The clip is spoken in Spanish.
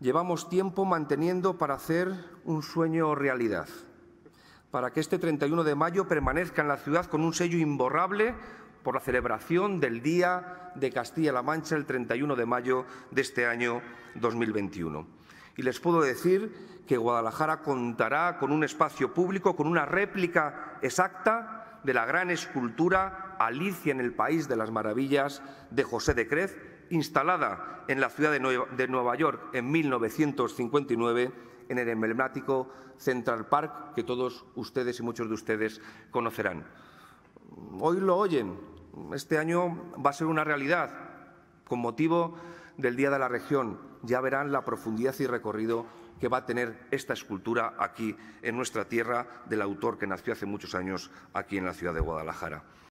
llevamos tiempo manteniendo para hacer un sueño realidad, para que este 31 de mayo permanezca en la ciudad con un sello imborrable por la celebración del Día de Castilla-La Mancha el 31 de mayo de este año 2021. Y les puedo decir que Guadalajara contará con un espacio público, con una réplica exacta de la gran escultura Alicia en el País de las Maravillas de José de Crez, instalada en la ciudad de Nueva York en 1959 en el emblemático Central Park que todos ustedes y muchos de ustedes conocerán. Hoy lo oyen, este año va a ser una realidad con motivo del Día de la Región. Ya verán la profundidad y recorrido que va a tener esta escultura aquí en nuestra tierra del autor que nació hace muchos años aquí en la ciudad de Guadalajara.